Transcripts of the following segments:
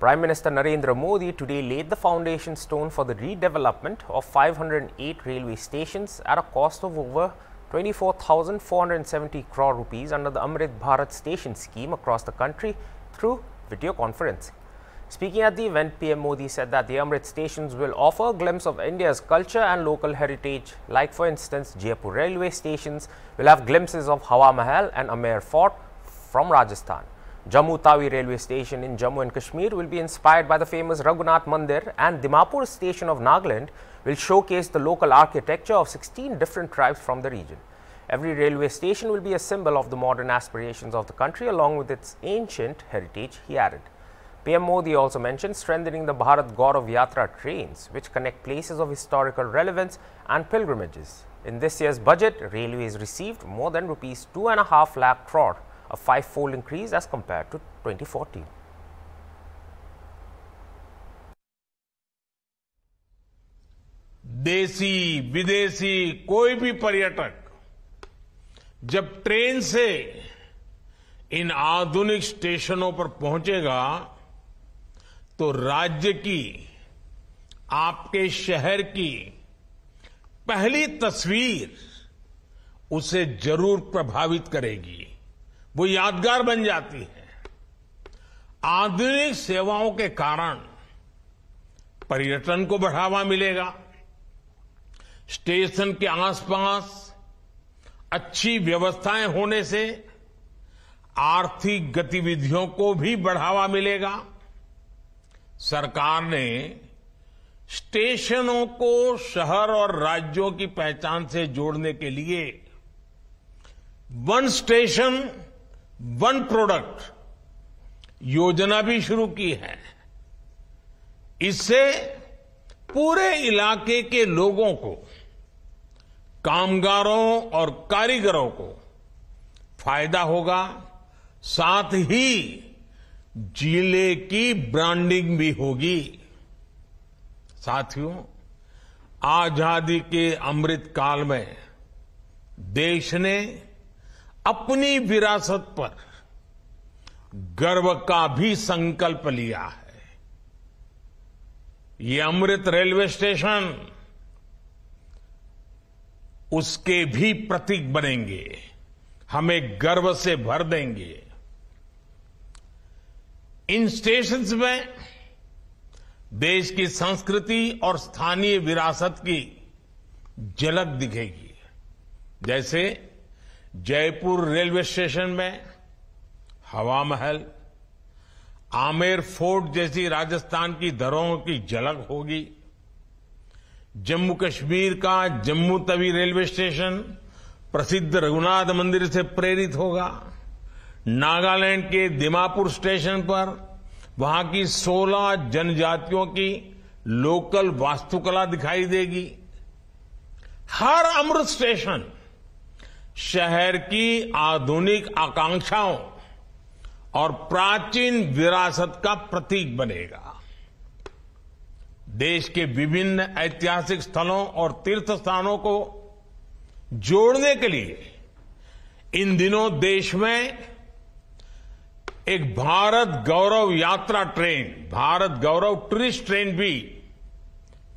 Prime Minister Narendra Modi today laid the foundation stone for the redevelopment of 508 railway stations at a cost of over 24,470 crore rupees under the Amrit Bharat station scheme across the country through video conference. Speaking at the event, PM Modi said that the Amrit stations will offer a glimpse of India's culture and local heritage, like for instance, Jaipur railway stations will have glimpses of Hawa Mahal and Amer Fort from Rajasthan. Jammu Tawi railway station in Jammu and Kashmir will be inspired by the famous Raghunath Mandir and Dimapur station of Nagaland will showcase the local architecture of 16 different tribes from the region. Every railway station will be a symbol of the modern aspirations of the country along with its ancient heritage, he added. PM Modi also mentioned strengthening the Bharat Gaurav Yatra trains which connect places of historical relevance and pilgrimages. In this year's budget, railways received more than rupees 2.5 lakh crore a five fold increase as compared to 2014. देसी विदेशी कोई भी पर्यटक जब train से इन आधुनिक स्टेशनों पर पहुंचेगा तो राज्य की आपके शहर की पहली तस्वीर उसे जरूर प्रभावित करेगी वो यादगार बन जाती है आधुनिक सेवाओं के कारण पर्यटन को बढ़ावा मिलेगा स्टेशन के आसपास अच्छी व्यवस्थाएं होने से आर्थिक गतिविधियों को भी बढ़ावा मिलेगा सरकार ने स्टेशनों को शहर और राज्यों की पहचान से जोड़ने के लिए वन स्टेशन वन प्रोडक्ट योजना भी शुरू की है इससे पूरे इलाके के लोगों को कामगारों और कारीगरों को फायदा होगा साथ ही जिले की ब्रांडिंग भी होगी साथियों आजादी के अमृत काल में देश ने अपनी विरासत पर गर्व का भी संकल्प लिया है ये अमृत रेलवे स्टेशन उसके भी प्रतीक बनेंगे हमें गर्व से भर देंगे इन स्टेशन्स में देश की संस्कृति और स्थानीय विरासत की झलक दिखेगी जैसे जयपुर रेलवे स्टेशन में हवा महल आमेर फोर्ट जैसी राजस्थान की धरोहों की झलक होगी जम्मू कश्मीर का जम्मू तवी रेलवे स्टेशन प्रसिद्ध रघुनाथ मंदिर से प्रेरित होगा नागालैंड के दिमापुर स्टेशन पर वहां की 16 जनजातियों की लोकल वास्तुकला दिखाई देगी हर अमृत स्टेशन शहर की आधुनिक आकांक्षाओं और प्राचीन विरासत का प्रतीक बनेगा देश के विभिन्न ऐतिहासिक स्थलों और तीर्थ स्थानों को जोड़ने के लिए इन दिनों देश में एक Bharat Gaurav Yatra train Bharat Gaurav tourist train भी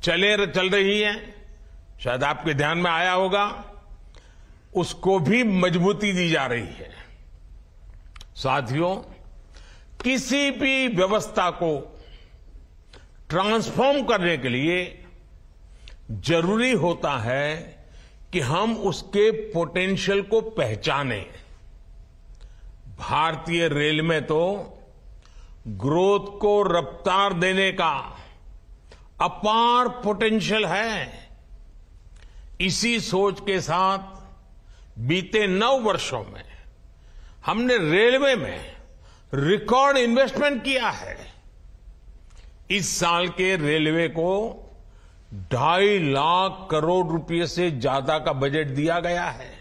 चले चल रही है शायद आपके ध्यान में आया होगा उसको भी मजबूती दी जा रही है साथियों किसी भी व्यवस्था को ट्रांसफॉर्म करने के लिए जरूरी होता है कि हम उसके पोटेंशियल को पहचाने भारतीय रेल में तो ग्रोथ को रफ्तार देने का अपार पोटेंशियल है इसी सोच के साथ बीते नौ वर्षों में हमने रेलवे में रिकॉर्ड इन्वेस्टमेंट किया है इस साल के रेलवे को ढाई लाख करोड़ रुपए से ज्यादा का बजट दिया गया है